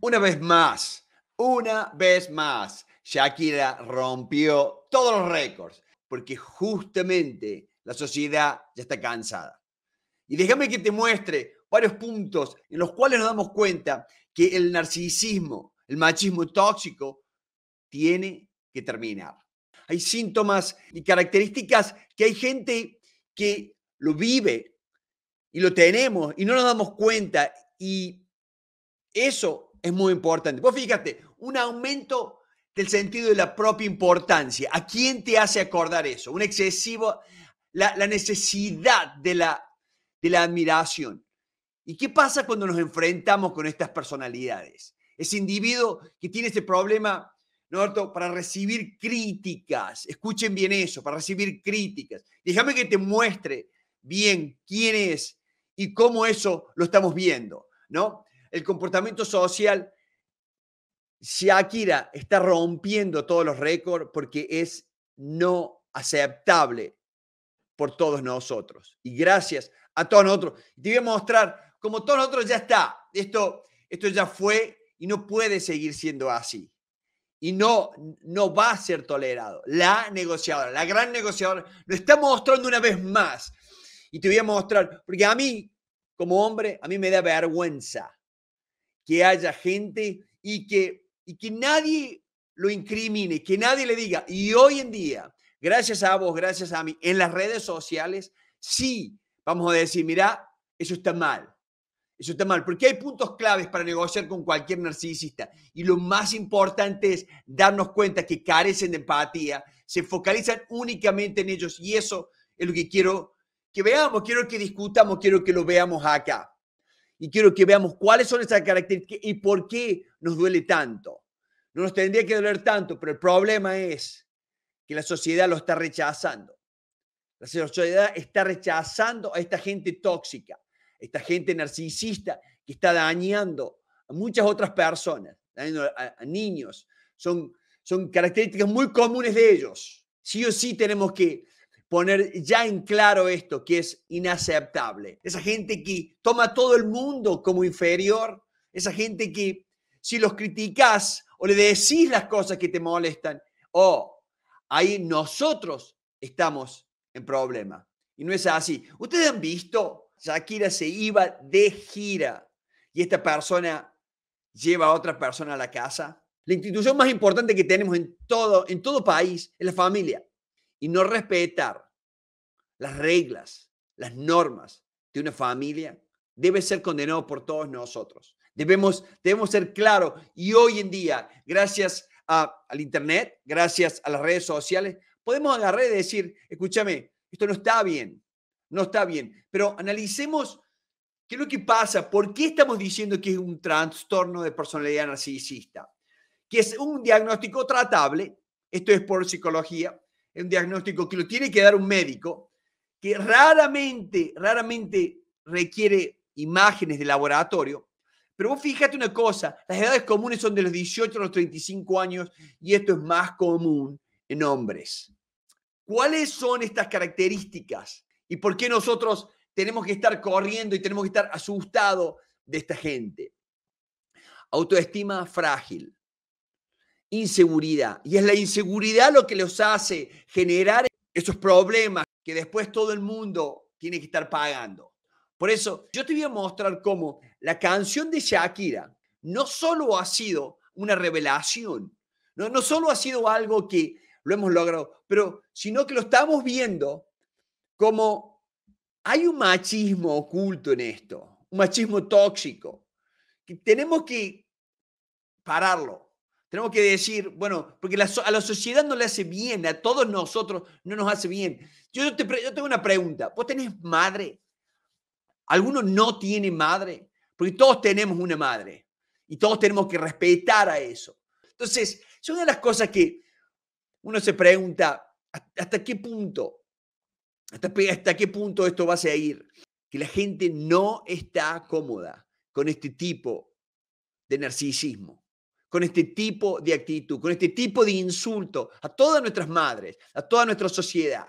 Una vez más, una vez más, Shakira rompió todos los récords, porque justamente la sociedad ya está cansada. Y déjame que te muestre varios puntos en los cuales nos damos cuenta que el narcisismo, el machismo tóxico, tiene que terminar. Hay síntomas y características que hay gente que lo vive y lo tenemos y no nos damos cuenta y eso es muy importante. Pues fíjate, un aumento del sentido de la propia importancia. ¿A quién te hace acordar eso? Un excesivo, la, necesidad de la, de la admiración. ¿Y qué pasa cuando nos enfrentamos con estas personalidades? Ese individuo que tiene ese problema, ¿no, Para recibir críticas. Escuchen bien eso, para recibir críticas. Déjame que te muestre bien quién es y cómo eso lo estamos viendo, ¿no? el comportamiento social. Shakira está rompiendo todos los récords porque es no aceptable por todos nosotros. Y gracias a todos nosotros. Te voy a mostrar como todos nosotros ya está. Esto, esto ya fue y no puede seguir siendo así. Y no, no va a ser tolerado. La negociadora, la gran negociadora, lo está mostrando una vez más. Y te voy a mostrar, porque a mí, como hombre, a mí me da vergüenza que haya gente y que, y que nadie lo incrimine, que nadie le diga. Y hoy en día, gracias a vos, gracias a mí, en las redes sociales, sí, vamos a decir, mira, eso está mal. Eso está mal, porque hay puntos claves para negociar con cualquier narcisista. Y lo más importante es darnos cuenta que carecen de empatía, se focalizan únicamente en ellos. Y eso es lo que quiero que veamos, quiero que discutamos, quiero que lo veamos acá y quiero que veamos cuáles son esas características y por qué nos duele tanto. No nos tendría que doler tanto, pero el problema es que la sociedad lo está rechazando. La sociedad está rechazando a esta gente tóxica, esta gente narcisista que está dañando a muchas otras personas, dañando a, a niños. Son, son características muy comunes de ellos. Sí o sí tenemos que poner ya en claro esto que es inaceptable. Esa gente que toma a todo el mundo como inferior, esa gente que si los criticas o le decís las cosas que te molestan, oh, ahí nosotros estamos en problema. Y no es así. Ustedes han visto, Shakira se iba de gira y esta persona lleva a otra persona a la casa. La institución más importante que tenemos en todo, en todo país es la familia y no respetar las reglas, las normas de una familia debe ser condenado por todos nosotros. Debemos, debemos ser claros y hoy en día, gracias al Internet, gracias a las redes sociales, podemos agarrar y decir, escúchame, esto no está bien, no está bien, pero analicemos qué es lo que pasa, por qué estamos diciendo que es un trastorno de personalidad narcisista, que es un diagnóstico tratable, esto es por psicología, es un diagnóstico que lo tiene que dar un médico, que raramente, raramente requiere imágenes de laboratorio. Pero vos fíjate una cosa, las edades comunes son de los 18 a los 35 años y esto es más común en hombres. ¿Cuáles son estas características? ¿Y por qué nosotros tenemos que estar corriendo y tenemos que estar asustados de esta gente? Autoestima frágil, inseguridad. Y es la inseguridad lo que los hace generar esos problemas que después todo el mundo tiene que estar pagando. Por eso yo te voy a mostrar cómo la canción de Shakira no solo ha sido una revelación, no, no solo ha sido algo que lo hemos logrado, pero sino que lo estamos viendo como hay un machismo oculto en esto, un machismo tóxico, que tenemos que pararlo. Tenemos que decir, bueno, porque a la sociedad no le hace bien, a todos nosotros no nos hace bien. Yo, yo tengo una pregunta. ¿Vos tenés madre? ¿Alguno no tiene madre? Porque todos tenemos una madre y todos tenemos que respetar a eso. Entonces, es una de las cosas que uno se pregunta, ¿hasta qué punto? ¿Hasta, hasta qué punto esto va a seguir? Que la gente no está cómoda con este tipo de narcisismo con este tipo de actitud, con este tipo de insulto a todas nuestras madres, a toda nuestra sociedad,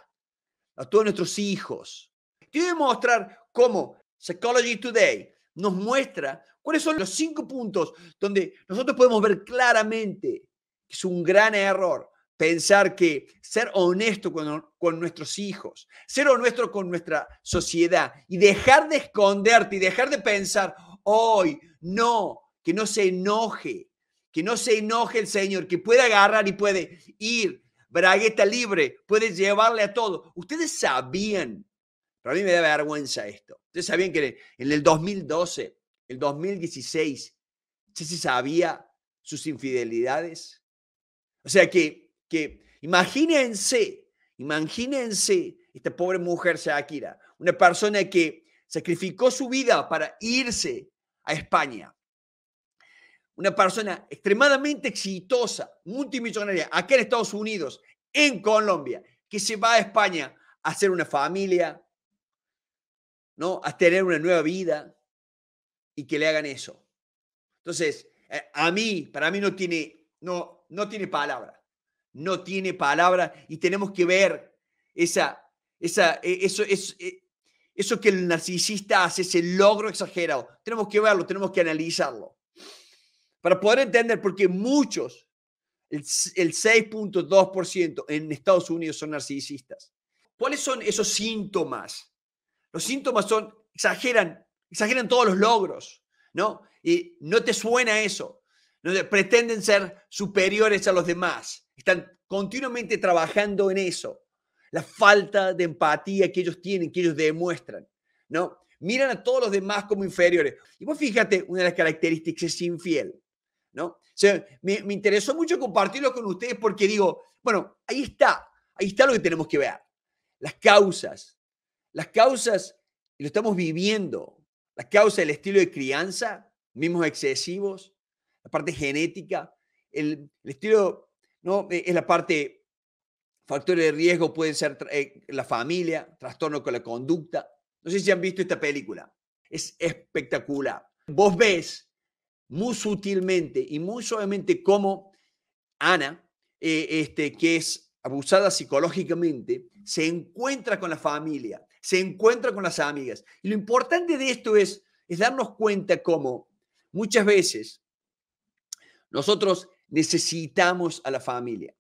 a todos nuestros hijos. Quiero demostrar mostrar cómo Psychology Today nos muestra cuáles son los cinco puntos donde nosotros podemos ver claramente que es un gran error pensar que ser honesto con, con, nuestros hijos, ser honesto con nuestra sociedad y dejar de esconderte y dejar de pensar, hoy, no, que no se enoje, que no se enoje el Señor, que puede agarrar y puede ir, bragueta libre, puede llevarle a todo. Ustedes sabían, para mí me da vergüenza esto, ustedes sabían que en el 2012, el 2016, se sabía sus infidelidades. O sea que, que imagínense, imagínense esta pobre mujer Shakira, una persona que sacrificó su vida para irse a España una persona extremadamente exitosa, multimillonaria, aquí en Estados Unidos, en Colombia, que se va a España a hacer una familia, ¿no? A tener una nueva vida y que le hagan eso. Entonces, eh, a mí, para mí no tiene, no, no tiene palabra. No tiene palabra y tenemos que ver esa, esa, e, eso, es e, eso que el narcisista hace, ese logro exagerado. Tenemos que verlo, tenemos que analizarlo. Para poder entender por qué muchos, el, el 6.2% en Estados Unidos son narcisistas. ¿Cuáles son esos síntomas? Los síntomas son, exageran, exageran todos los logros, ¿no? Y no te suena eso. No pretenden ser superiores a los demás. Están continuamente trabajando en eso. La falta de empatía que ellos tienen, que ellos demuestran, ¿no? Miran a todos los demás como inferiores. Y vos fíjate, una de las características es infiel. ¿no? me, me interesó mucho compartirlo con ustedes porque digo, bueno, ahí está, ahí está lo que tenemos que ver. Las causas, las causas, y lo estamos viviendo, las causas del estilo de crianza, mismos excesivos, la parte genética, el, estilo, ¿no? E, es la parte, factor de riesgo pueden ser eh, la familia, trastorno con la conducta. No sé si han visto esta película, es espectacular. Vos ves muy sutilmente y muy suavemente cómo Ana, eh, este, que es abusada psicológicamente, se encuentra con la familia, se encuentra con las amigas. Y lo importante de esto es, es darnos cuenta cómo muchas veces nosotros necesitamos a la familia.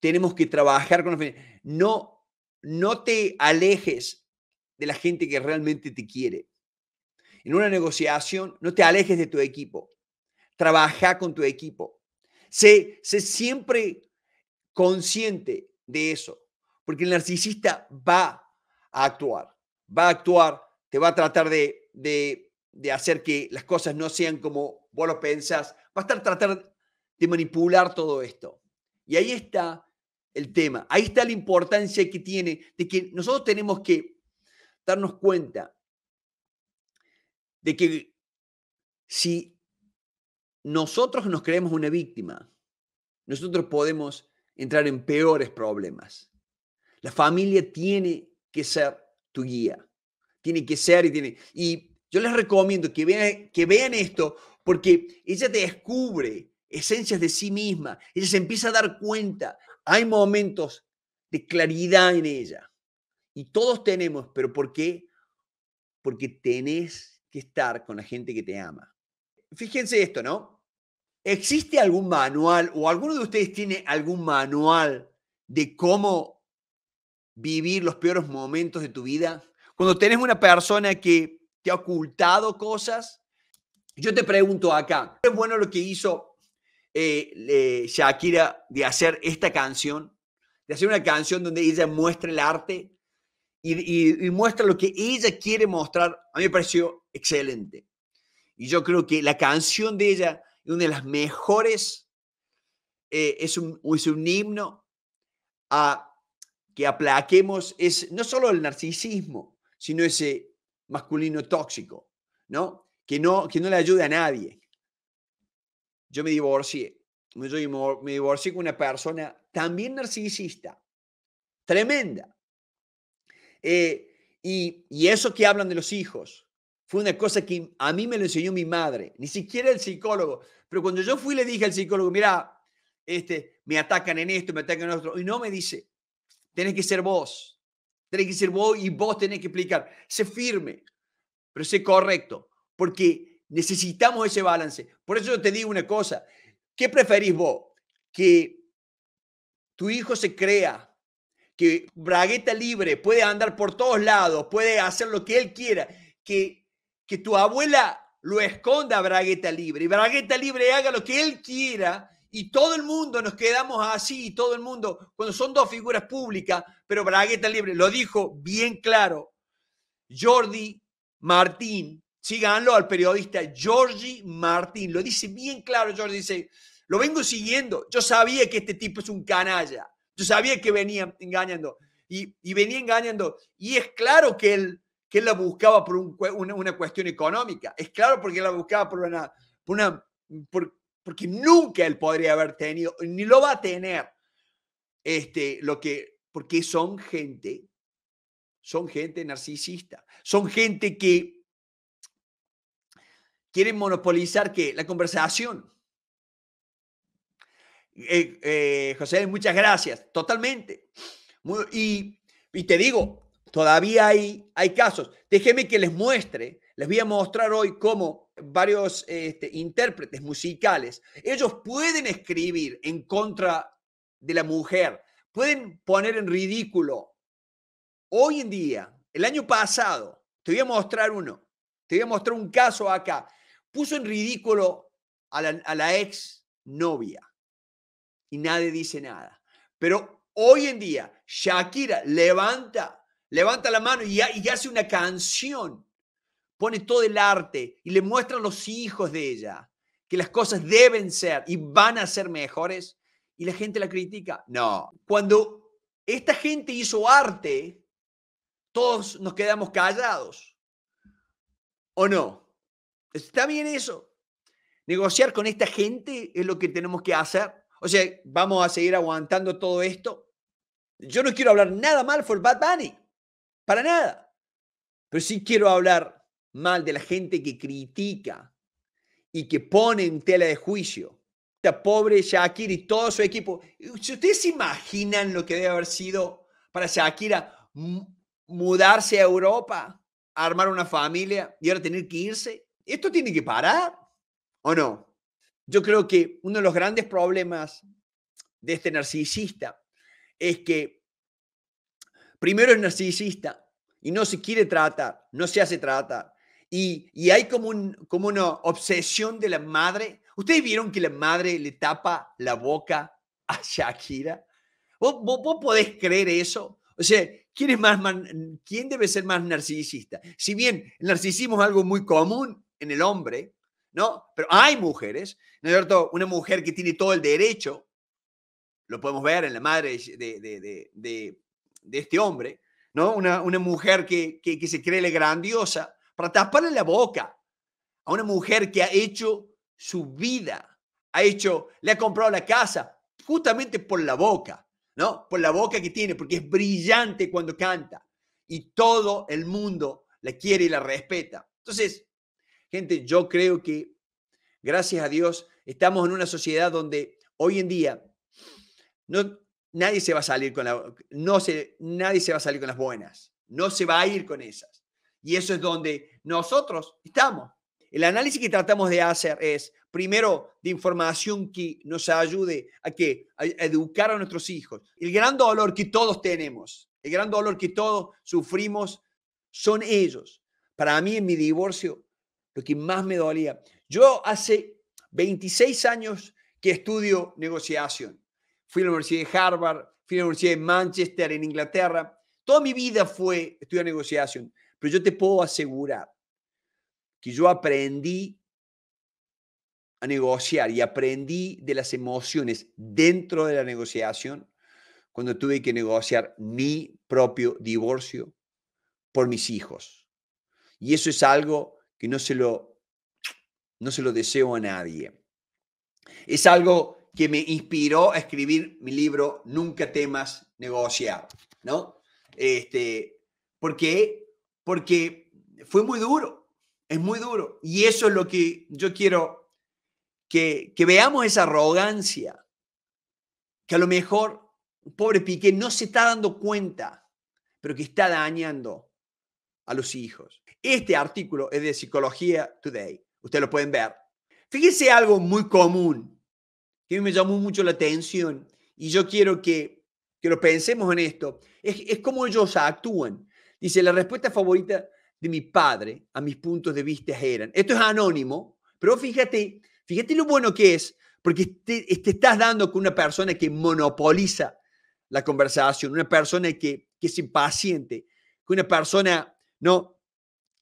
Tenemos que trabajar con la familia. No, no te alejes de la gente que realmente te quiere. En una negociación, no te alejes de tu equipo. Trabaja con tu equipo. Sé, siempre consciente de eso, porque el narcisista va a actuar, va a actuar, te va a tratar de, hacer que las cosas no sean como vos lo pensás, va a estar tratar de manipular todo esto. Y ahí está el tema, ahí está la importancia que tiene de que nosotros tenemos que darnos cuenta de que si nosotros nos creemos una víctima, nosotros podemos entrar en peores problemas. La familia tiene que ser tu guía. Tiene que ser y tiene... Y yo les recomiendo que vean, que vean esto porque ella te descubre esencias de sí misma. Ella se empieza a dar cuenta. Hay momentos de claridad en ella. Y todos tenemos, pero ¿por qué? Porque tenés que estar con la gente que te ama fíjense esto, ¿no? ¿Existe algún manual o alguno de ustedes tiene algún manual de cómo vivir los peores momentos de tu vida? Cuando tenés una persona que te ha ocultado cosas, yo te pregunto acá, ¿es bueno lo que hizo eh, Shakira de hacer esta canción? De hacer una canción donde ella muestra el arte y, y muestra lo que ella quiere mostrar. A mí me pareció excelente. Y yo creo que la canción de ella es una de las mejores, eh, es, un, es un himno a que aplaquemos es, no solo el narcisismo, sino ese masculino tóxico, ¿no? Que no, que no le ayuda a nadie. Yo me divorcié. me divorcié con una persona también narcisista, tremenda. Eh, y, y eso que hablan de los hijos, fue una cosa que a mí me lo enseñó mi madre, ni siquiera el psicólogo. Pero cuando yo fui le dije al psicólogo, mira, este, me atacan en esto, me atacan en otro, y no me dice, tenés que ser vos, tenés que ser vos y vos tenés que explicar, sé firme, pero sé correcto, porque necesitamos ese balance. Por eso yo te digo una cosa, ¿qué preferís vos? Que tu hijo se crea que bragueta libre, puede andar por todos lados, puede hacer lo que él quiera, que que tu abuela lo esconda Bragueta Libre y Bragueta Libre haga lo que él quiera y todo el mundo nos quedamos así, y todo el mundo, cuando son dos figuras públicas, pero Bragueta Libre lo dijo bien claro, Jordi Martín, síganlo al periodista Jordi Martín, lo dice bien claro, Jordi dice, lo vengo siguiendo, yo sabía que este tipo es un canalla, yo sabía que venía engañando y, y venía engañando y es claro que él que él la buscaba por una, cuestión económica. Es claro porque la buscaba por una, porque nunca él podría haber tenido, ni lo va a tener, este, lo que, porque son gente, son gente narcisista, son gente que quieren monopolizar la conversación. Eh, eh, José, muchas gracias, totalmente. y, y te digo, Todavía hay, hay casos. Déjeme que les muestre, les voy a mostrar hoy cómo varios este, intérpretes musicales, ellos pueden escribir en contra de la mujer, pueden poner en ridículo. Hoy en día, el año pasado, te voy a mostrar uno, te voy a mostrar un caso acá, puso en ridículo a la, a la ex novia y nadie dice nada. Pero hoy en día, Shakira levanta levanta la mano y, hace una canción. Pone todo el arte y le muestra a los hijos de ella que las cosas deben ser y van a ser mejores y la gente la critica. No, cuando esta gente hizo arte, todos nos quedamos callados. ¿O no? ¿Está bien eso? Negociar con esta gente es lo que tenemos que hacer. O sea, vamos a seguir aguantando todo esto. Yo no quiero hablar nada mal por Bad Bunny. Para nada. Pero sí quiero hablar mal de la gente que critica y que pone en tela de juicio. Esta pobre Shakira y todo su equipo. Si ustedes se imaginan lo que debe haber sido para Shakira mudarse a Europa, armar una familia y ahora tener que irse, esto tiene que parar, ¿o no? Yo creo que uno de los grandes problemas de este narcisista es que Primero es narcisista y no se quiere tratar, no se hace tratar. Y, y hay como, un, como una obsesión de la madre. ¿Ustedes vieron que la madre le tapa la boca a Shakira? ¿Vos, podés creer eso? O sea, ¿quién, es más, ¿quién debe ser más narcisista? Si bien el narcisismo es algo muy común en el hombre, ¿no? Pero hay mujeres, ¿no es cierto? Una mujer que tiene todo el derecho, lo podemos ver en la madre de, de, de de este hombre, ¿no? Una, mujer que, se cree grandiosa, para taparle la boca a una mujer que ha hecho su vida, ha hecho, le ha comprado la casa justamente por la boca, ¿no? Por la boca que tiene, porque es brillante cuando canta y todo el mundo la quiere y la respeta. Entonces, gente, yo creo que, gracias a Dios, estamos en una sociedad donde hoy en día no, nadie se va a salir con la, no se, nadie se va a salir con las buenas, no se va a ir con esas. Y eso es donde nosotros estamos. El análisis que tratamos de hacer es, primero, de información que nos ayude a, que a educar a nuestros hijos. El gran dolor que todos tenemos, el gran dolor que todos sufrimos son ellos. Para mí en mi divorcio, lo que más me dolía, yo hace 26 años que estudio negociación fui a la Universidad de Harvard, fui a la Universidad de Manchester en Inglaterra. Toda mi vida fue estudiar negociación, pero yo te puedo asegurar que yo aprendí a negociar y aprendí de las emociones dentro de la negociación cuando tuve que negociar mi propio divorcio por mis hijos. Y eso es algo que no se lo, no se lo deseo a nadie. Es algo que me inspiró a escribir mi libro Nunca temas negociar, ¿no? Este, ¿Por qué? Porque fue muy duro, es muy duro. Y eso es lo que yo quiero que, que veamos esa arrogancia, que a lo mejor, pobre Piqué, no se está dando cuenta, pero que está dañando a los hijos. Este artículo es de Psicología Today, ustedes lo pueden ver. Fíjense algo muy común que a mí me llamó mucho la atención y yo quiero que, que lo pensemos en esto, es, es cómo ellos actúan. Dice, la respuesta favorita de mi padre a mis puntos de vista eran, esto es anónimo, pero fíjate, fíjate lo bueno que es, porque te, estás dando con una persona que monopoliza la conversación, una persona que, que es impaciente, una persona ¿no?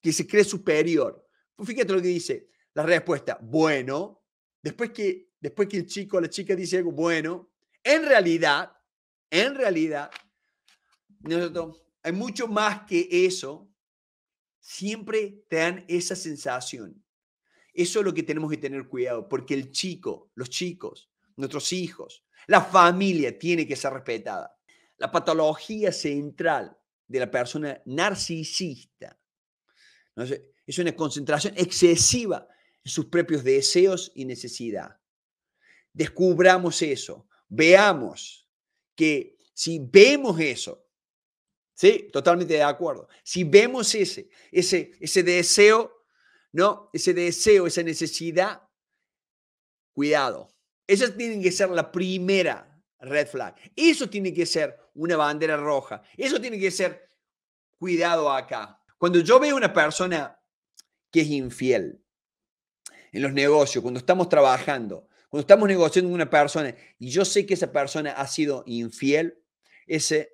que se cree superior. Pues fíjate lo que dice la respuesta, bueno, después que después que el chico o la chica dice algo bueno, en realidad, en realidad, hay mucho más que eso. Siempre te dan esa sensación. Eso es lo que tenemos que tener cuidado, porque el chico, los chicos, nuestros hijos, la familia tiene que ser respetada. La patología central de la persona narcisista es una concentración excesiva en sus propios deseos y necesidad descubramos eso, veamos que si vemos eso, sí, totalmente de acuerdo, si vemos ese, ese, ese deseo, ¿no? Ese deseo, esa necesidad, cuidado. Esa tiene que ser la primera red flag. Eso tiene que ser una bandera roja. Eso tiene que ser cuidado acá. Cuando yo veo una persona que es infiel en los negocios, cuando estamos trabajando, cuando estamos negociando con una persona y yo sé que esa persona ha sido infiel, ese,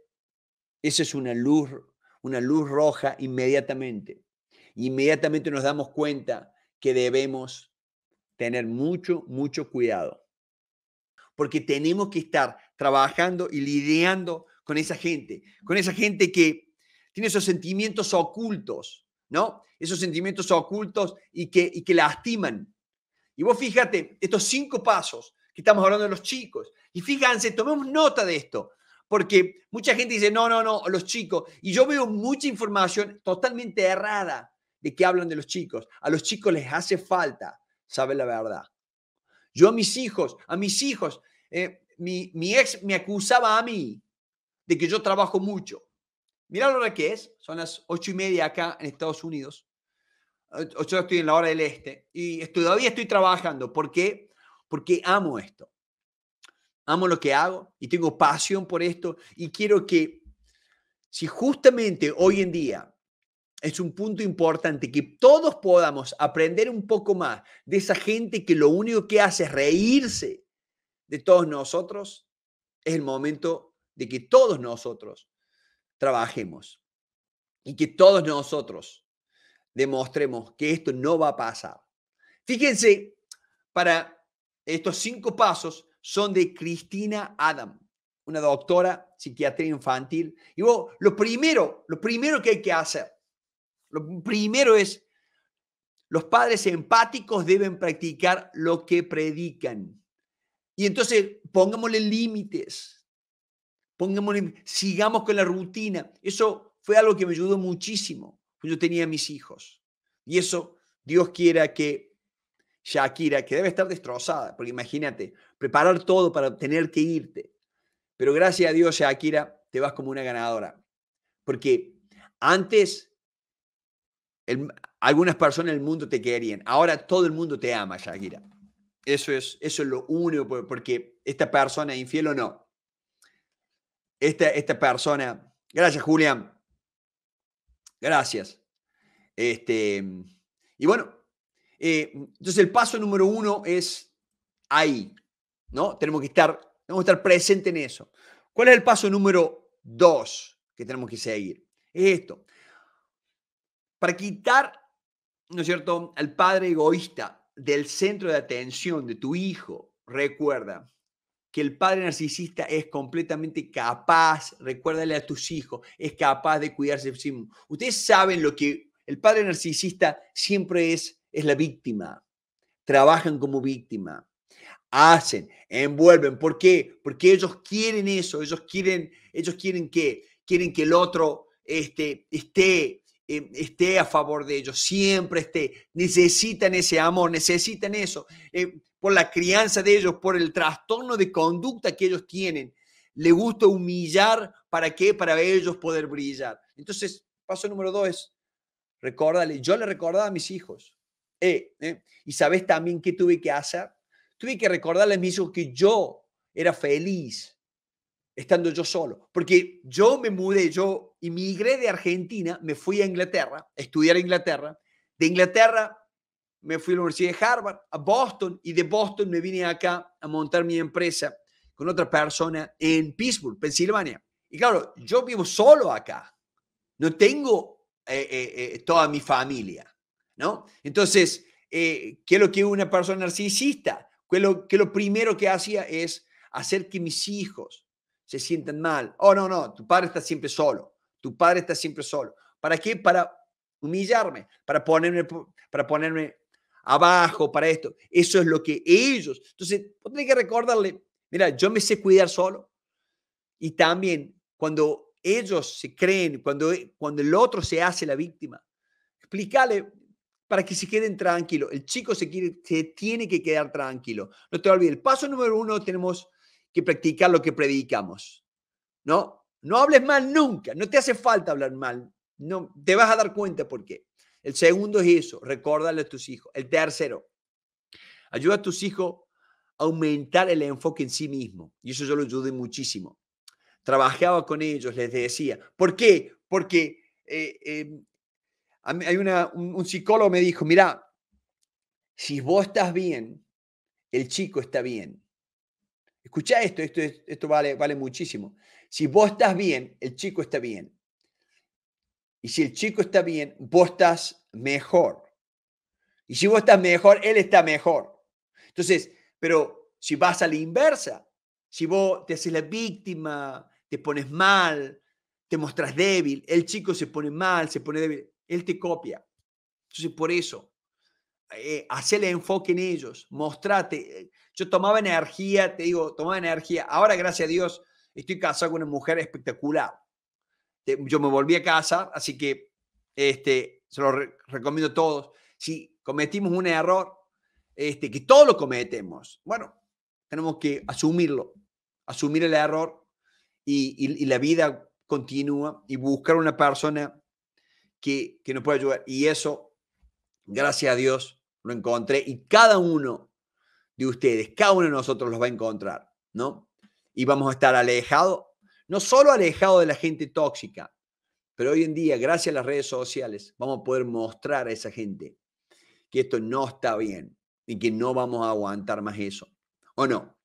es una luz, una luz roja inmediatamente. Inmediatamente nos damos cuenta que debemos tener mucho, mucho cuidado. Porque tenemos que estar trabajando y lidiando con esa gente, con esa gente que tiene esos sentimientos ocultos, ¿no? Esos sentimientos ocultos y que, y que lastiman, y vos fíjate, estos cinco pasos que estamos hablando de los chicos. Y fíjense, tomemos nota de esto, porque mucha gente dice, no, no, no, los chicos. Y yo veo mucha información totalmente errada de que hablan de los chicos. A los chicos les hace falta saber la verdad. Yo a mis hijos, a mis hijos, eh, mi, mi ex me acusaba a mí de que yo trabajo mucho. Mirá lo que es, son las ocho y media acá en Estados Unidos yo estoy en la hora del este y todavía estoy trabajando. ¿Por qué? Porque amo esto. Amo lo que hago y tengo pasión por esto y quiero que si justamente hoy en día es un punto importante que todos podamos aprender un poco más de esa gente que lo único que hace es reírse de todos nosotros, es el momento de que todos nosotros trabajemos y que todos nosotros demostremos que esto no va a pasar. Fíjense, para estos cinco pasos son de Cristina Adam, una doctora psiquiatría infantil. Y vos, lo primero, lo primero que hay que hacer, lo primero es, los padres empáticos deben practicar lo que predican. Y entonces pongámosle límites, pongámosle, sigamos con la rutina. Eso fue algo que me ayudó muchísimo yo tenía mis hijos. Y eso, Dios quiera que Shakira, que debe estar destrozada, porque imagínate, preparar todo para tener que irte. Pero gracias a Dios, Shakira, te vas como una ganadora. Porque antes, algunas personas del mundo te querían. Ahora todo el mundo te ama, Shakira. Eso es, eso es lo único, porque esta persona, infiel o no, esta, esta persona, gracias Julián, Gracias. Este, mm, y bueno, eh, mm, entonces el paso número uno es ahí, ¿no? Tenemos que estar, tenemos estar presente en eso. ¿Cuál es el paso número dos que tenemos que seguir? Es esto. Para quitar, ¿no es cierto?, al padre egoísta del centro de atención de tu hijo, recuerda que el padre narcisista es completamente capaz, recuérdale a tus hijos, es capaz de cuidarse sí mismo. Ustedes saben lo que el padre narcisista siempre es, es la víctima. Trabajan como víctima. Hacen, envuelven. ¿Por qué? Porque ellos quieren eso, ellos quieren, ellos quieren que, quieren que el otro este, esté, em, esté a favor de ellos, siempre esté. Necesitan ese amor, necesitan eso. Em, por la crianza de ellos, por el trastorno de conducta que ellos tienen. Le gusta humillar, ¿para qué? Para ellos poder brillar. Entonces, paso número dos es, yo le recordaba a mis hijos. Eh, eh, Y sabes también qué tuve que hacer? Tuve que recordarle a mis hijos que yo era feliz estando yo solo, porque yo me mudé, yo emigré de Argentina, me fui a Inglaterra, a estudiar a Inglaterra, de Inglaterra me fui a la Universidad de Harvard, a Boston, y de Boston me vine acá a montar mi empresa con otra persona en Pittsburgh, Pensilvania. Y claro, yo vivo solo acá. No tengo eh, eh, eh, toda mi familia, ¿no? Entonces, ¿qué es lo que una persona narcisista? Que lo, que lo primero que hacía es hacer que mis hijos se sientan mal. Oh, no, no, tu padre está siempre solo. Tu padre está siempre solo. ¿Para qué? Para humillarme, para ponerme, para ponerme abajo, para esto. Eso es lo que ellos. Entonces, vos tenés que recordarle, mira, yo me sé cuidar solo. Y también cuando ellos se creen, cuando, e, cuando el otro se hace la víctima, explícale para que se queden tranquilos. El chico se, quiere, se tiene que quedar tranquilo. No te olvides, el paso número uno tenemos que practicar lo que predicamos. No, no hables mal nunca, no te hace falta hablar mal. No, te vas a dar cuenta por qué. El segundo es eso, recórdale a tus hijos. El tercero, ayuda a tus hijos a aumentar el enfoque en sí mismo. Y eso yo lo ayudé muchísimo. Trabajaba con ellos, les decía. ¿Por qué? Porque eh, em, hay un, psicólogo me dijo, mira, si vos estás bien, el chico está bien. Escucha esto, esto, esto vale, vale muchísimo. Si vos estás bien, el chico está bien. Y si el chico está bien, vos estás mejor. Y si vos estás mejor, él está mejor. Entonces, pero si vas a la inversa, si vos te haces la víctima, te pones mal, te mostras débil, el chico se pone mal, se pone débil, él te copia. Entonces, por eso, eh, enfoque en ellos, mostrate. Eh, yo tomaba energía, te digo, tomaba energía. Ahora, gracias a Dios, estoy casado con una mujer espectacular yo me volví a casa, así que este, se lo recomiendo a todos. Si cometimos un error, este, que todos lo cometemos, bueno, tenemos que asumirlo, asumir el error y, la vida continúa y buscar una persona que, que nos pueda ayudar. Y eso, gracias a Dios, lo encontré y cada uno de ustedes, cada uno de nosotros los va a encontrar, ¿no? Y vamos a estar alejados no solo alejado de la gente tóxica, pero hoy en día, gracias a las redes sociales, vamos a poder mostrar a esa gente que esto no está bien y que no vamos a aguantar más eso. ¿O no?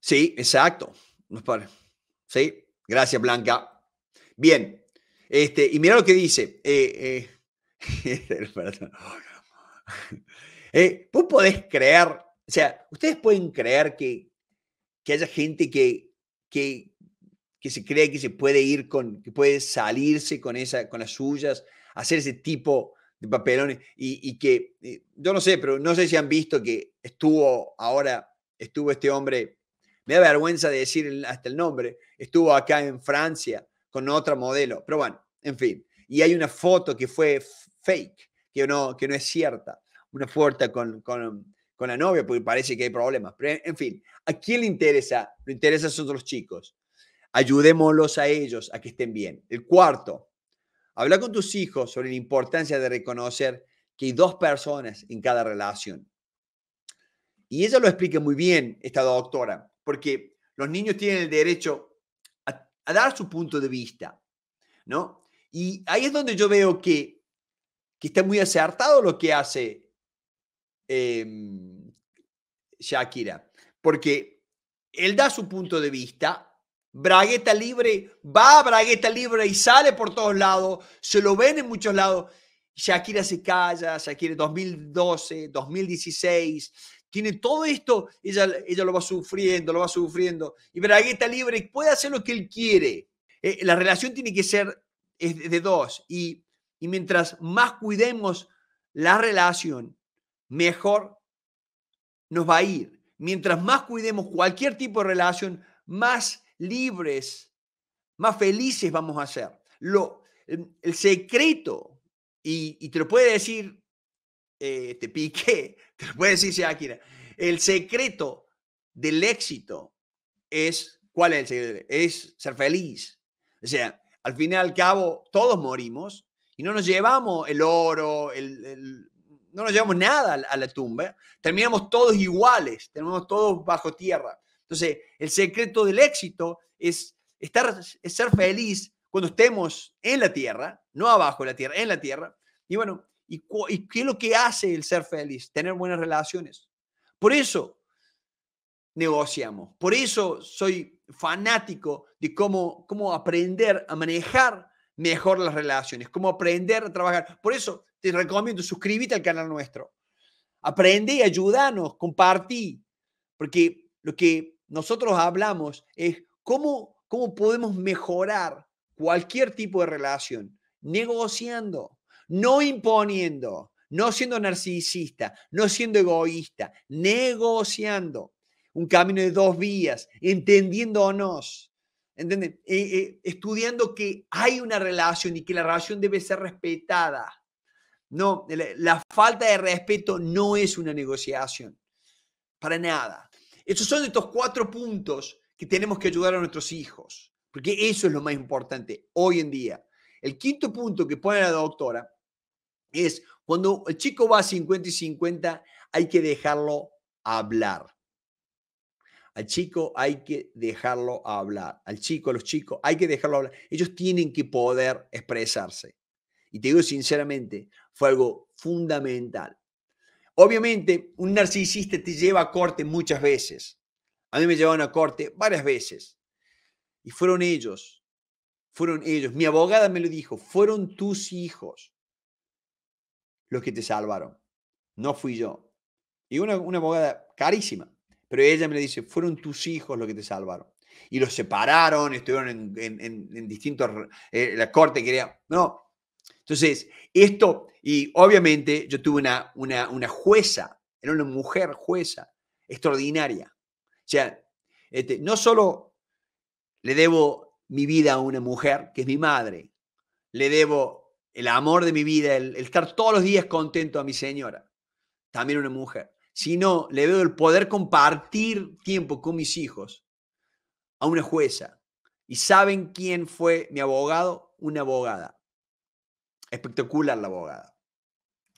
Sí, exacto. Sí, gracias Blanca. Bien, este, y mira lo que dice. Eh, eh, eh, vos podés creer, o sea, ustedes pueden creer que que haya gente que, que, que se cree que se puede ir con, que puede salirse con, esa, con las suyas, hacer ese tipo de papelones y, que, eh, yo no sé, pero no sé si han visto que estuvo ahora, estuvo este hombre, me da vergüenza de decir hasta el nombre, estuvo acá en Francia con otra modelo, pero bueno, en fin, y hay una foto que fue fake, que no, que no es cierta, una puerta con, con con la novia, porque parece que hay problemas. en fin, ¿a quién le interesa? Lo interesan a los chicos. Ayudémoslos a ellos a que estén bien. El cuarto, habla con tus hijos sobre la importancia de reconocer que hay dos personas en cada relación. Y ella lo explica muy bien, esta doctora, porque los niños tienen el derecho a, dar su punto de vista, ¿no? Y ahí es donde yo veo que, que está muy acertado lo que hace Em, Shakira, porque él da su punto de vista, Bragueta libre, va a Bragueta libre y sale por todos lados, se lo ven en muchos lados. Shakira se calla, Shakira 2012, 2016, tiene todo esto, ella, ella lo va sufriendo, lo va sufriendo. Y Bragueta libre puede hacer lo que él quiere. Eh, la relación tiene que ser es de dos. Y, y mientras más cuidemos la relación, mejor nos va a ir. Mientras más cuidemos cualquier tipo de relación, más libres, más felices vamos a ser. Lo, em, el, secreto, y, te lo puede decir, eh, te este, piqué, te lo puede decir Shakira, el secreto del éxito es, ¿cuál es el secreto? Es ser feliz. O sea, al fin y al cabo, todos morimos y no nos llevamos el oro, el no nos llevamos nada a la, tumba. Terminamos todos iguales, terminamos todos bajo tierra. Entonces, el secreto del éxito es, estar, ser feliz cuando estemos en la tierra, no abajo de la tierra, en la tierra. Y bueno, ¿y, qué es lo que hace el ser feliz? Tener buenas relaciones. Por eso negociamos. Por eso soy fanático de cómo, cómo aprender a manejar mejor las relaciones, cómo aprender a trabajar. Por eso te recomiendo, suscríbete al canal nuestro. Aprende y ayúdanos, compartí, porque lo que nosotros hablamos es cómo, cómo podemos mejorar cualquier tipo de relación, negociando, no imponiendo, no siendo narcisista, no siendo egoísta, negociando un camino de dos vías, entendiéndonos, ¿entienden? Eh, eh, estudiando que hay una relación y que la relación debe ser respetada. No, la, falta de respeto no es una negociación. Para nada. Esos son estos cuatro puntos que tenemos que ayudar a nuestros hijos, porque eso es lo más importante hoy en día. El quinto punto que pone la doctora es cuando el chico va a 50 y 50, hay que dejarlo hablar. Al chico hay que dejarlo hablar. Al chico, a los chicos, hay que dejarlo hablar. Ellos tienen que poder expresarse. Y te digo sinceramente, fue algo fundamental. Obviamente, un narcisista te lleva a corte muchas veces. A mí me llevaron a corte varias veces. Y fueron ellos, fueron ellos. Mi abogada me lo dijo, fueron tus hijos los que te salvaron. No fui yo. Y una, abogada carísima. Pero ella me le dice, fueron tus hijos los que te salvaron. Y los separaron, estuvieron en, distintos, eh, la corte quería, no, entonces, esto, y obviamente yo tuve una, una, jueza, era una mujer jueza extraordinaria. O sea, este, no solo le debo mi vida a una mujer, que es mi madre, le debo el amor de mi vida, el, el estar todos los días contento a mi señora, también una mujer, sino le debo el poder compartir tiempo con mis hijos a una jueza. ¿Y saben quién fue mi abogado? Una abogada. Espectacular la abogada.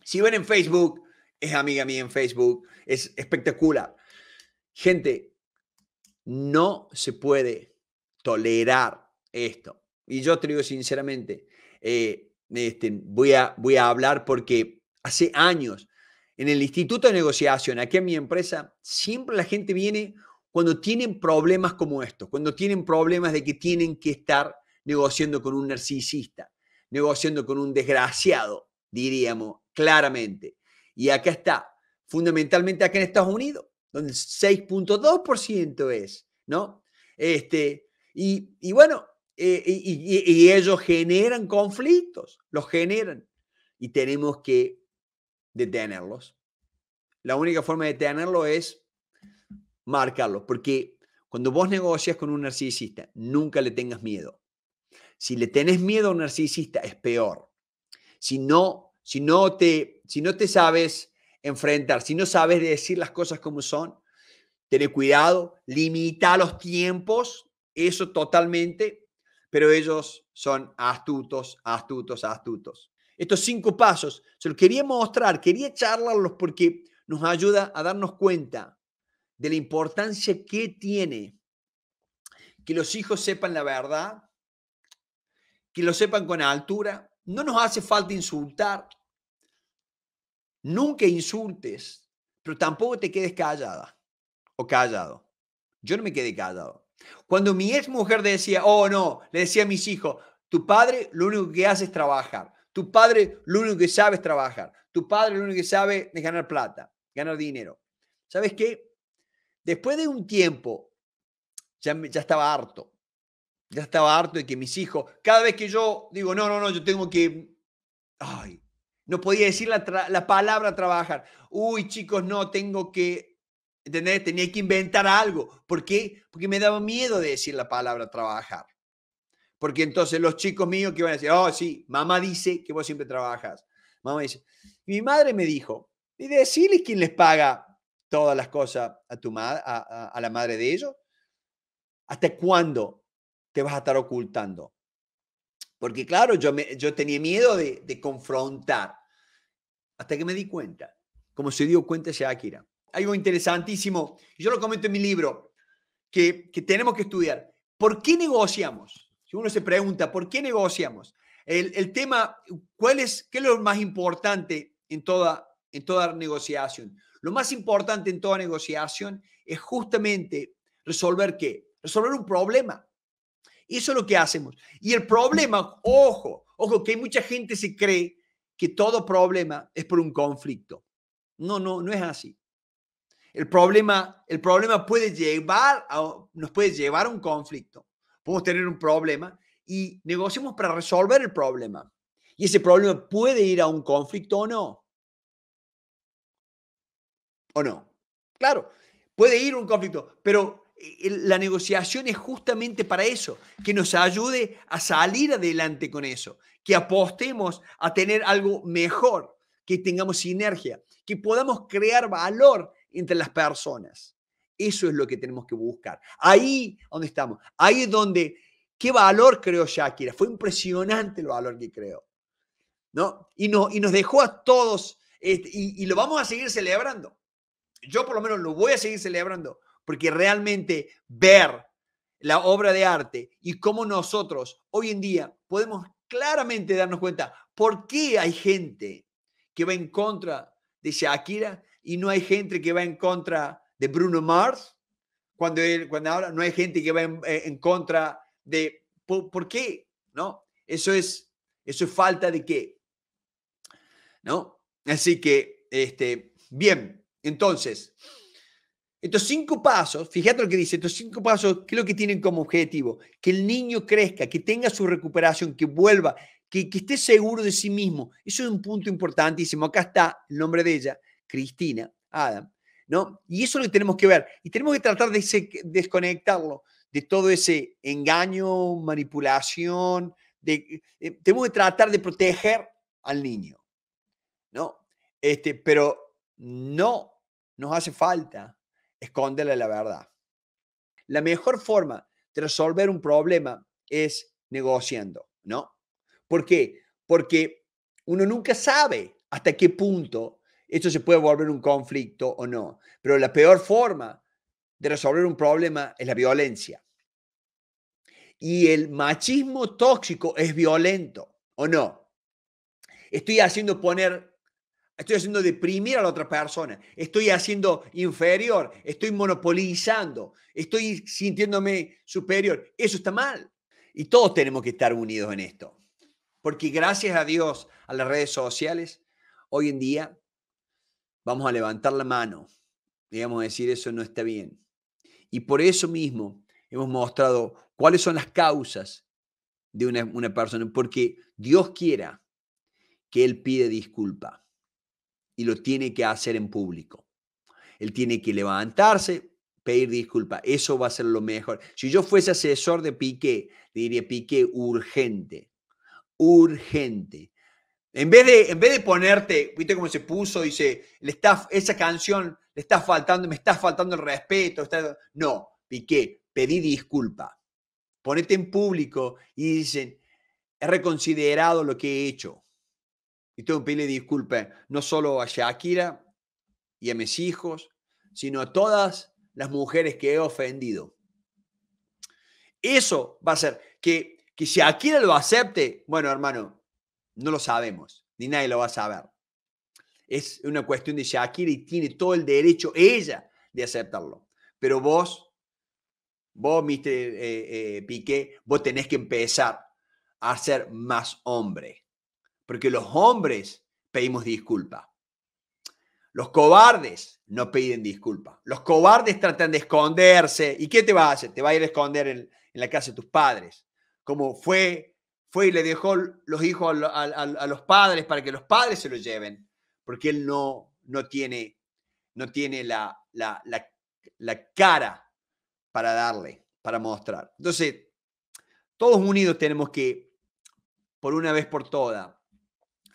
Si ven en Facebook, es amiga mía en Facebook, es espectacular. Gente, no se puede tolerar esto. Y yo te digo sinceramente, eh, este, voy, a, voy a hablar porque hace años en el Instituto de Negociación, aquí en mi empresa, siempre la gente viene cuando tienen problemas como estos, cuando tienen problemas de que tienen que estar negociando con un narcisista negociando con un desgraciado, diríamos claramente. Y acá está, fundamentalmente acá en Estados Unidos, donde el 6.2% es, ¿no? Este, y, bueno, eh, y, ellos generan conflictos, los generan. Y tenemos que detenerlos. La única forma de detenerlo es marcarlos porque cuando vos negocias con un narcisista, nunca le tengas miedo. Si le tenés miedo a un narcisista, es peor. Si no, si no, te, si no te sabes enfrentar, si no sabes decir las cosas como son, ten cuidado, limita los tiempos, eso totalmente, pero ellos son astutos, astutos, astutos. Estos cinco pasos, se los quería mostrar, quería charlarlos porque nos ayuda a darnos cuenta de la importancia que tiene que los hijos sepan la verdad que lo sepan con altura. No nos hace falta insultar. Nunca insultes, pero tampoco te quedes callada o callado. Yo no me quedé callado. Cuando mi ex mujer decía, oh no, le decía a mis hijos, tu padre lo único que hace es trabajar. Tu padre lo único que sabe es trabajar. Tu padre lo único que sabe es ganar plata, ganar dinero. ¿Sabes qué? Después de un tiempo, ya, ya estaba harto. Ya estaba harto de que mis hijos, cada vez que yo digo, no, no, no, yo tengo que... Ay, no podía decir la, palabra trabajar. Uy, chicos, no, tengo que... ¿Entendés? Tenía que inventar algo. ¿Por qué? Porque me daba miedo de decir la palabra trabajar. Porque entonces los chicos míos que van a decir, oh, sí, mamá dice que vos siempre trabajas. Mamá dice, mi madre me dijo, y decirles quién les paga todas las cosas a, tu madre a, a la madre de ellos. ¿Hasta cuándo te vas a estar ocultando. Porque claro, yo, yo tenía miedo de, confrontar hasta que me di cuenta, como se dio cuenta Shakira. Algo interesantísimo, yo lo comento en mi libro, que, que tenemos que estudiar. ¿Por qué negociamos? Si uno se pregunta, ¿por qué negociamos? El, el, tema, ¿cuál es, ¿qué es lo más importante en toda, en toda negociación? Lo más importante en toda negociación es justamente resolver qué? Resolver un problema eso es lo que hacemos. Y el problema, ojo, ojo, que hay mucha gente se cree que todo problema es por un conflicto. No, no, no es así. El problema, el problema puede llevar a, nos puede llevar a un conflicto. Podemos tener un problema y negociamos para resolver el problema. Y ese problema puede ir a un conflicto o no. ¿O no? Claro, puede ir a un conflicto, pero eh, la negociación es justamente para eso, que nos ayude a salir adelante con eso, que apostemos a tener algo mejor, que tengamos sinergia, que podamos crear valor entre las personas. Eso es lo que tenemos que buscar. Ahí donde estamos, ahí es donde, qué valor creó Shakira. Fue impresionante el valor que creó. ¿no? Y, no, y nos dejó a todos, este, y lo vamos a seguir celebrando. Yo por lo menos lo voy a seguir celebrando porque realmente ver la obra de arte y cómo nosotros hoy en día podemos claramente darnos cuenta por qué hay gente que va en contra de Shakira y no hay gente que va en contra de Bruno Mars, cuando, cuando ahora no hay gente que va en, eh, contra de por, qué, ¿no? Eso es, eso es falta de qué, ¿no? Así que, este, bien, entonces, estos cinco pasos, fíjate lo que dice, estos cinco pasos, ¿qué es lo que tienen como objetivo? Que el niño crezca, que tenga su recuperación, que vuelva, que, esté seguro de sí mismo. Eso es un punto importantísimo. Acá está el nombre de ella, Cristina, Adam, ¿no? Y eso es lo que tenemos que ver. Y tenemos que tratar de desconectarlo de todo ese engaño, manipulación, eh, tenemos que tratar de proteger al niño, ¿no? Este, pero no nos hace falta escóndele la verdad. La mejor forma de resolver un problema es negociando, ¿no? ¿Por qué? Porque uno nunca sabe hasta qué punto esto se puede volver un conflicto o no. Pero la peor forma de resolver un problema es la violencia. Y el machismo tóxico es violento, ¿o no? Estoy haciendo poner Estoy haciendo deprimir a la otra persona. Estoy haciendo inferior. Estoy monopolizando. Estoy sintiéndome superior. Eso está mal. Y todos tenemos que estar unidos en esto. Porque gracias a Dios, a las redes sociales, hoy en día vamos a levantar la mano. Digamos, decir eso no está bien. Y por eso mismo hemos mostrado cuáles son las causas de una, persona. Porque Dios quiera que Él pide disculpa y lo tiene que hacer en público. Él tiene que levantarse, pedir disculpa. Eso va a ser lo mejor. Si yo fuese asesor de Piqué, le diría Piqué urgente, urgente. En vez de, en vez de ponerte, viste cómo se puso, dice, le está, esa canción le está faltando, me está faltando el respeto. no, Piqué, pedí disculpa. Ponete en público y dicen, he reconsiderado lo que he hecho. Y tengo que pedirle disculpas no solo a Shakira y a mis hijos, sino a todas las mujeres que he ofendido. Eso va a ser que, que Shakira lo acepte. Bueno, hermano, no lo sabemos, ni nadie lo va a saber. Es una cuestión de Shakira y tiene todo el derecho ella de aceptarlo. Pero vos, vos, Mr. Eh, eh, Piqué, vos tenés que empezar a ser más hombre porque los hombres pedimos disculpa. Los cobardes no piden disculpa. Los cobardes tratan de esconderse. ¿Y qué te va a hacer? Te va a ir a esconder en, la casa de tus padres. Como fue, fue y le dejó los hijos a, los padres para que los padres se los lleven, porque él no, no tiene, no tiene la, la, la cara para darle, para mostrar. Entonces, todos unidos tenemos que, por una vez por todas,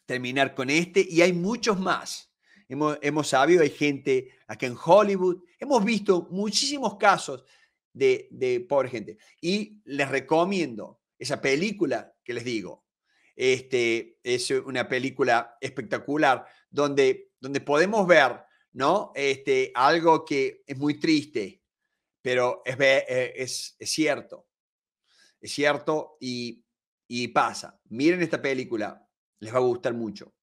terminar con este y hay muchos más. Hemos, hemos sabido, hay gente aquí en Hollywood, hemos visto muchísimos casos de, de pobre gente. Y les recomiendo esa película que les digo. Este, es una película espectacular donde, donde podemos ver ¿no? Este, algo que es muy triste, pero es, eh, es, cierto. Es cierto y, y pasa. Miren esta película, les va a gustar mucho.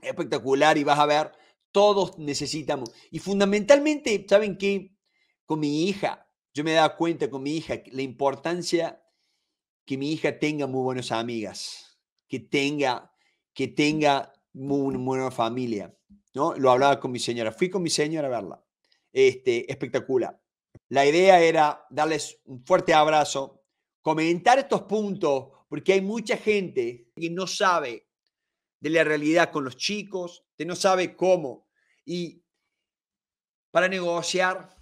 Es espectacular y vas a ver, todos necesitamos. Y fundamentalmente, ¿saben qué? Con mi hija, yo me he cuenta con mi hija la importancia que mi hija tenga muy buenas amigas, que tenga, que tenga buena familia. ¿no? Lo hablaba con mi señora, fui con mi señora a verla. Este, espectacular. La idea era darles un fuerte abrazo, comentar estos puntos, porque hay mucha gente que no sabe de la realidad con los chicos, que no sabe cómo. Y para negociar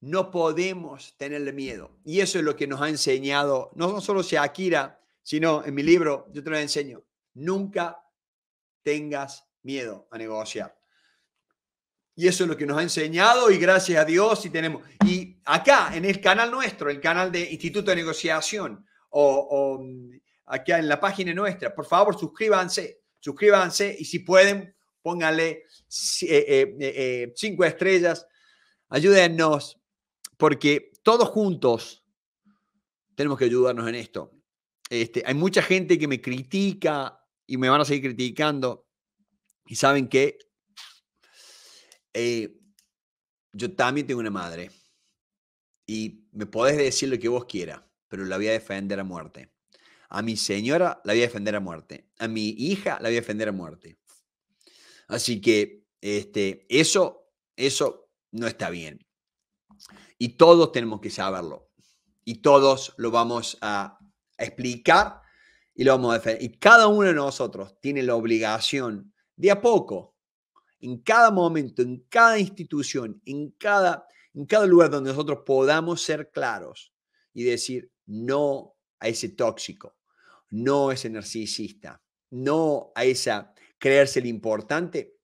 no podemos tenerle miedo. Y eso es lo que nos ha enseñado, no solo Akira, sino en mi libro, yo te lo enseño, nunca tengas miedo a negociar. Y eso es lo que nos ha enseñado y gracias a Dios y tenemos. Y acá, en el canal nuestro, el canal de Instituto de Negociación o, o mm, acá en la página nuestra, por favor suscríbanse suscríbanse y si pueden, pónganle eh, eh, eh, cinco estrellas, ayúdennos, porque todos juntos tenemos que ayudarnos en esto. Este, hay mucha gente que me critica y me van a seguir criticando y saben que yo también tengo una madre y me podés decir lo que vos quieras, pero la voy a defender a muerte. A mi señora la voy a defender a muerte. A mi hija la voy a defender a muerte. Así que este, eso, eso no está bien. Y todos tenemos que saberlo. Y todos lo vamos a, explicar y lo vamos a defender. Y cada uno de nosotros tiene la obligación, de a poco, en cada momento, en cada institución, en cada, en cada lugar donde nosotros podamos ser claros y decir no a ese tóxico, no es narcisista, no a esa creerse el importante.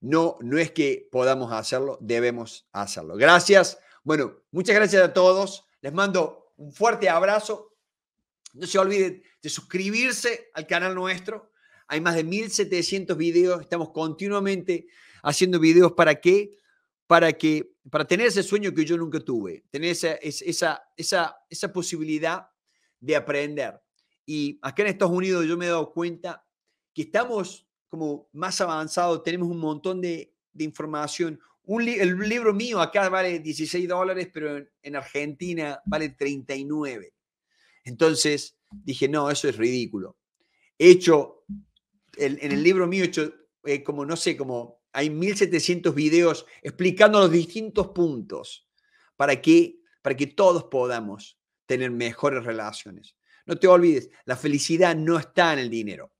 No, no es que podamos hacerlo, debemos hacerlo. Gracias. Bueno, muchas gracias a todos. Les mando un fuerte abrazo. No se olviden de suscribirse al canal nuestro. Hay más de 1700 videos. Estamos continuamente haciendo videos para qué? Para que para tener ese sueño que yo nunca tuve, tener esa, esa, esa posibilidad de aprender. Y acá en Estados Unidos yo me he dado cuenta que estamos como más avanzados, tenemos un montón de, información. Un el libro mío acá vale 16 dólares, pero en, Argentina vale 39. Entonces dije, no, eso es ridículo. He hecho, en el libro mío he hecho eh, como, no sé, como hay 1700 videos explicando los distintos puntos para que, para que todos podamos tener mejores relaciones. No te olvides, la felicidad no está en el dinero.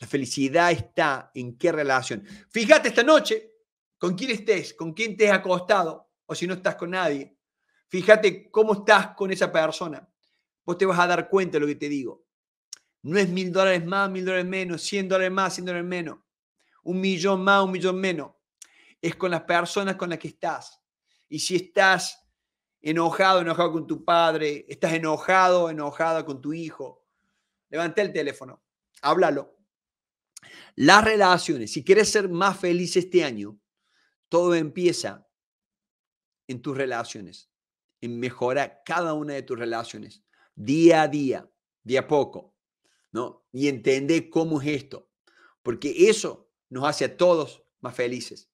La felicidad está en qué relación. Fíjate esta noche con quién estés, con quién te has acostado o si no estás con nadie. Fíjate cómo estás con esa persona. Vos te vas a dar cuenta de lo que te digo. No es mil dólares más, mil dólares menos, cien dólares más, cien dólares menos. Un millón más, un millón menos. Es con las personas con las que estás. Y si estás enojado, enojado con tu padre, estás enojado, enojada con tu hijo, levanta el teléfono, háblalo. Las relaciones, si quieres ser más feliz este año, todo empieza en tus relaciones, en mejorar cada una de tus relaciones, día a día, día a poco, ¿no? Y entender cómo es esto, porque eso nos hace a todos más felices.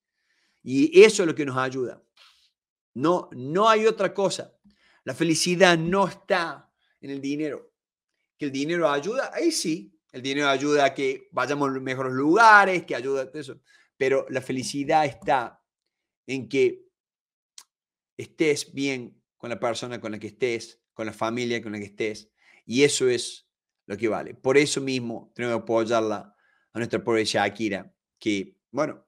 Y eso es lo que nos ayuda. No, hay otra cosa. La felicidad no está en el dinero. Que el dinero ayuda, ahí sí, el dinero ayuda a que vayamos a mejores lugares, que ayuda a eso. Pero la felicidad está en que estés bien con la persona con la que estés, con la familia con la que estés. Y eso es lo que vale. Por eso mismo tenemos que apoyarla a nuestra pobre Shakira, que, bueno,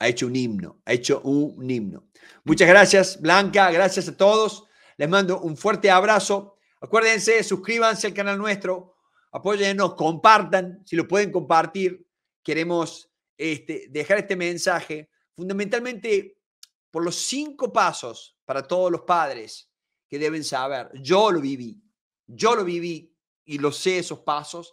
ha hecho un himno, ha hecho un himno. Muchas gracias, Blanca, gracias a todos. Les mando un fuerte abrazo. Acuérdense, suscríbanse al canal nuestro, apóyennos, compartan, si lo pueden compartir. Queremos este, dejar este mensaje fundamentalmente por los cinco pasos para todos los padres que deben saber. Yo lo viví, yo lo viví y lo sé esos pasos.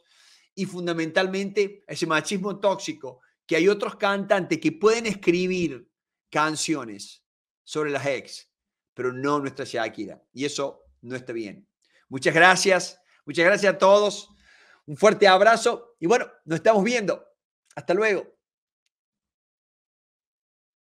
Y fundamentalmente ese machismo tóxico que hay otros cantantes que pueden escribir canciones sobre las ex, pero no nuestra Shakira. Y eso no está bien. Muchas gracias. Muchas gracias a todos. Un fuerte abrazo. Y bueno, nos estamos viendo. Hasta luego.